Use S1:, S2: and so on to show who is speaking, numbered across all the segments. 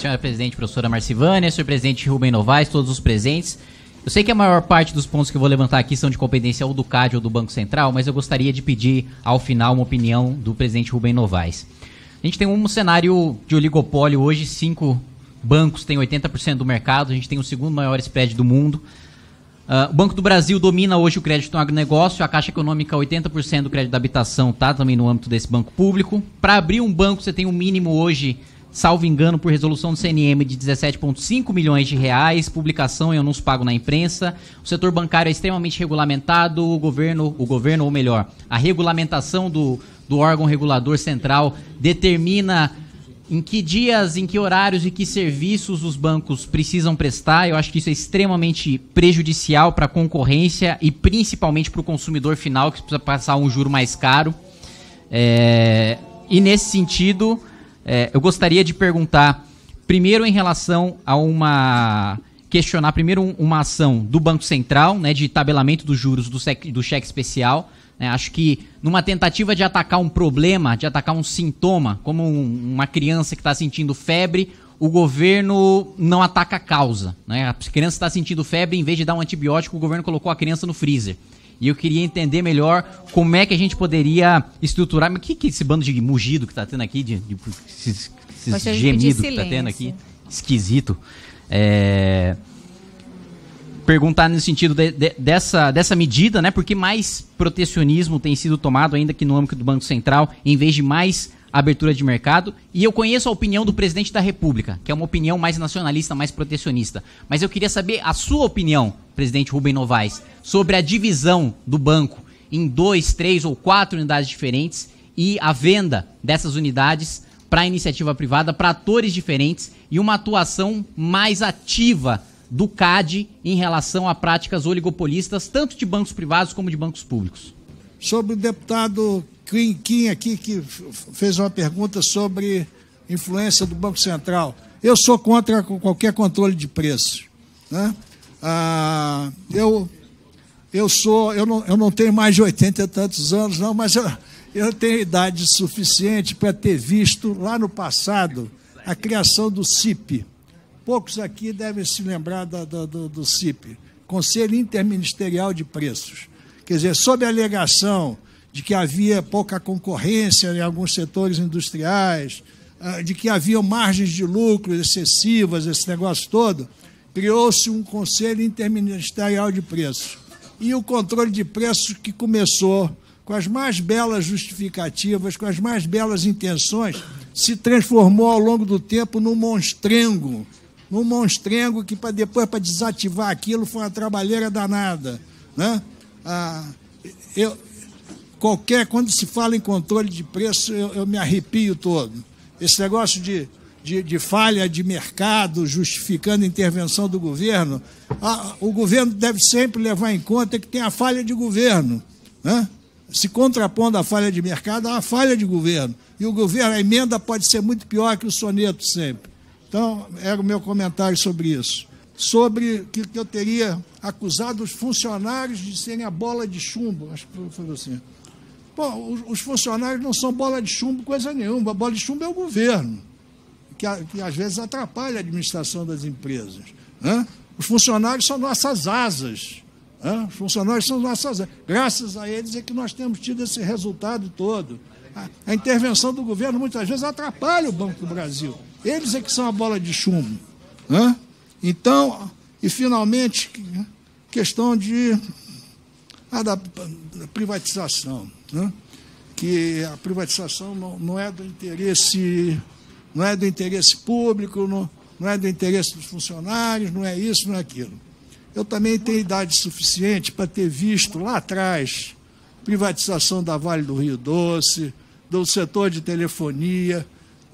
S1: senhora presidente, professora Marcivânia, senhor presidente Rubem Novaes, todos os presentes. Eu sei que a maior parte dos pontos que eu vou levantar aqui são de competência ou do CAD ou do Banco Central, mas eu gostaria de pedir ao final uma opinião do presidente Rubem Novaes. A gente tem um cenário de oligopólio hoje, cinco bancos têm 80% do mercado, a gente tem o segundo maior spread do mundo. Uh, o Banco do Brasil domina hoje o crédito no agronegócio, a Caixa Econômica 80% do crédito da habitação está também no âmbito desse banco público. Para abrir um banco, você tem um mínimo hoje salvo engano, por resolução do CNM de 17,5 milhões de reais, publicação e anúncio pago na imprensa. O setor bancário é extremamente regulamentado, o governo, o governo ou melhor, a regulamentação do, do órgão regulador central determina em que dias, em que horários e que serviços os bancos precisam prestar. Eu acho que isso é extremamente prejudicial para a concorrência e principalmente para o consumidor final que precisa passar um juro mais caro. É... E nesse sentido, é, eu gostaria de perguntar, primeiro em relação a uma. questionar primeiro uma ação do Banco Central, né, de tabelamento dos juros do, sec, do cheque especial. Né, acho que numa tentativa de atacar um problema, de atacar um sintoma, como um, uma criança que está sentindo febre, o governo não ataca a causa. Né? A criança está sentindo febre, em vez de dar um antibiótico, o governo colocou a criança no freezer. E eu queria entender melhor como é que a gente poderia estruturar. Mas o que, que é esse bando de mugido que tá tendo aqui, de, de esses, esses gemidos que tá tendo aqui? Esquisito. É perguntar no sentido de, de, dessa, dessa medida, né? Porque mais protecionismo tem sido tomado, ainda que no âmbito do Banco Central, em vez de mais abertura de mercado. E eu conheço a opinião do presidente da República, que é uma opinião mais nacionalista, mais protecionista. Mas eu queria saber a sua opinião, presidente Rubem Novaes, sobre a divisão do banco em dois, três ou quatro unidades diferentes e a venda dessas unidades para iniciativa privada, para atores diferentes e uma atuação mais ativa do CAD em relação a práticas
S2: oligopolistas, tanto de bancos privados como de bancos públicos. Sobre o deputado Kim aqui, que fez uma pergunta sobre influência do Banco Central. Eu sou contra qualquer controle de preços, Né? Ah, eu, eu sou, eu não, eu não tenho mais de 80 e tantos anos, não, mas eu, eu tenho idade suficiente para ter visto lá no passado a criação do CIP Poucos aqui devem se lembrar do, do, do CIP, Conselho Interministerial de Preços. Quer dizer, sob a alegação de que havia pouca concorrência em alguns setores industriais, ah, de que haviam margens de lucro excessivas, esse negócio todo, criou-se um Conselho Interministerial de Preços. E o controle de preços que começou com as mais belas justificativas, com as mais belas intenções, se transformou ao longo do tempo num monstrengo no monstrengo que para depois para desativar aquilo foi uma trabalheira danada, né? Ah, eu qualquer quando se fala em controle de preço eu, eu me arrepio todo. Esse negócio de, de, de, falha de mercado justificando intervenção do governo, o governo deve sempre levar em conta que tem a falha de governo, né? Se contrapondo à falha de mercado, há a falha de governo. E o governo, a emenda pode ser muito pior que o soneto sempre. Então, era o meu comentário sobre isso. Sobre que, que eu teria acusado os funcionários de serem a bola de chumbo. Acho que foi você. Bom, assim. os, os funcionários não são bola de chumbo, coisa nenhuma. A bola de chumbo é o governo, que, a, que às vezes atrapalha a administração das empresas. Os funcionários são nossas asas. Os funcionários são nossas asas. Graças a eles é que nós temos tido esse resultado todo a, intervenção do governo muitas vezes atrapalha o Banco do Brasil. Eles é que são a bola de chumbo. Né? Então, e finalmente, questão de a da, da privatização. Né? Que a privatização não, não, é do interesse, não é do interesse público, não, não é do interesse dos funcionários, não é isso, não é aquilo. Eu também tenho idade suficiente para ter visto lá atrás privatização da Vale do Rio Doce, do setor de telefonia.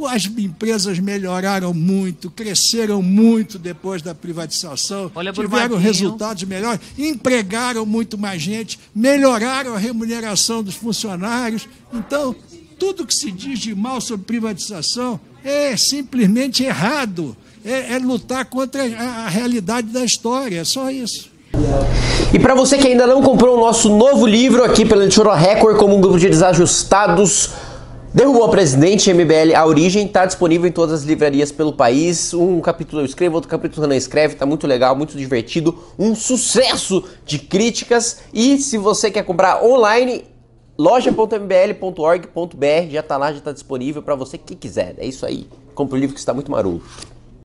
S2: As empresas melhoraram muito, cresceram muito depois da privatização, Olha tiveram resultados melhores, empregaram muito mais gente, melhoraram a remuneração dos funcionários. Então, tudo que se diz de mal sobre privatização é simplesmente errado. É, é lutar contra a, a realidade da história, é só isso.
S1: E para você que ainda não comprou o nosso novo livro aqui pela Editora Record, como um grupo de desajustados, Derrubou a Presidente, MBL, a origem, está disponível em todas as livrarias pelo país. Um capítulo eu escrevo, outro capítulo não escreve, tá muito legal, muito divertido, um sucesso de críticas. E se você quer comprar online, loja.mbl.org.br já está lá, já está disponível para você que quiser. É isso aí.
S2: Compre o livro que está muito maroto.